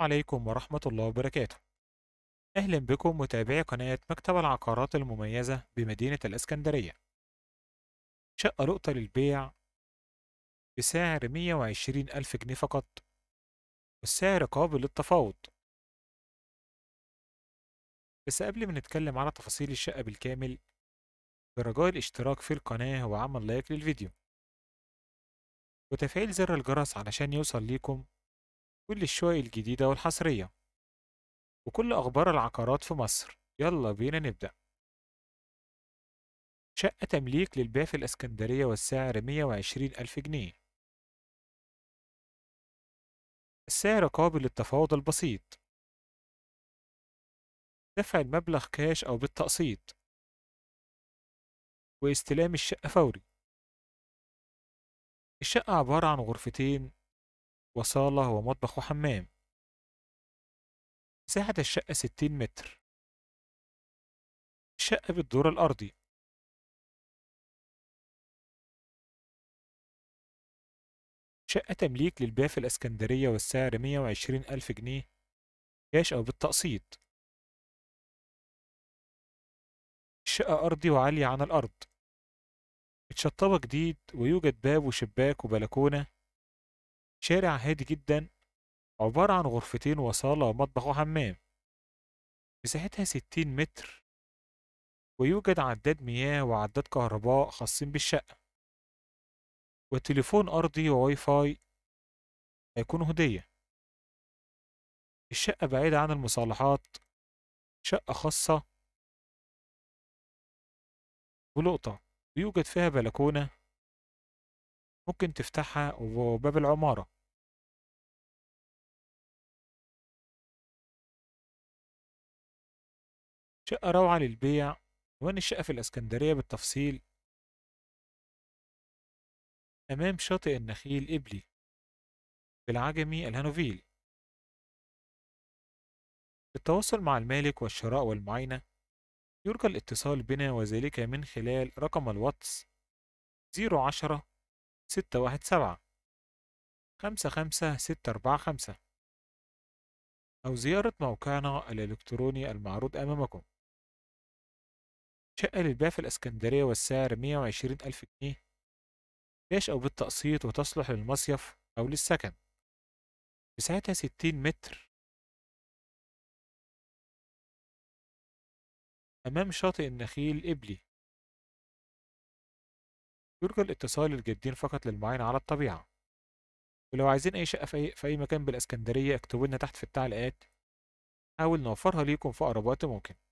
عليكم ورحمة الله وبركاته أهلا بكم متابعي قناة مكتب العقارات المميزة بمدينة الإسكندرية شقة لقطة للبيع بسعر 120 ألف جنيه فقط والسعر قابل للتفاوض بس قبل ما نتكلم على تفاصيل الشقة بالكامل برجاء الاشتراك في القناة وعمل لايك للفيديو وتفعيل زر الجرس علشان يوصل ليكم كل الشقق الجديدة والحصرية وكل أخبار العقارات في مصر يلا بينا نبدأ شقة تمليك للبيع في الإسكندرية والسعر 120 ألف جنيه السعر قابل للتفاوض البسيط دفع المبلغ كاش أو بالتقسيط واستلام الشقة فوري الشقة عبارة عن غرفتين وصالة ومطبخ وحمام مساحة الشقة ستين متر الشقة بالدور الأرضي شقة تمليك في الإسكندرية والسعر مية وعشرين ألف جنيه كاش أو بالتقسيط الشقة أرضي وعالية عن الأرض متشطبة جديد ويوجد باب وشباك وبلكونة شارع هادي جدا عبارة عن غرفتين وصالة ومطبخ وحمام مساحتها ستين متر ويوجد عداد مياه وعداد كهرباء خاصين بالشقة وتليفون أرضي وواي فاي هيكون هدية الشقة بعيدة عن المصالحات شقة خاصة ولقطة يوجد فيها بلكونة ممكن تفتحها وباب العمارة شقة روعة للبيع وين الشقة في الإسكندرية بالتفصيل أمام شاطئ النخيل إبلي بالعجمي الهانوفيل للتواصل مع المالك والشراء والمعاينة يرجى الاتصال بنا وذلك من خلال رقم الواتس 010 ستة واحد سبعة خمسة خمسة ستة أربعة خمسة أو زيارة موقعنا الإلكتروني المعروض أمامكم شقة للبيع في الإسكندرية والسعر مية وعشرين ألف جنيه ليش أو بالتقسيط وتصلح للمصيف أو للسكن مساحتها ستين متر أمام شاطئ النخيل إبلي يرجى الاتصال الجادين فقط للمعاينة على الطبيعة ولو عايزين أي شقة في أي, مكان بالإسكندرية اكتبوا لنا تحت في التعليقات نحاول نوفرها ليكم في أقرب وقت ممكن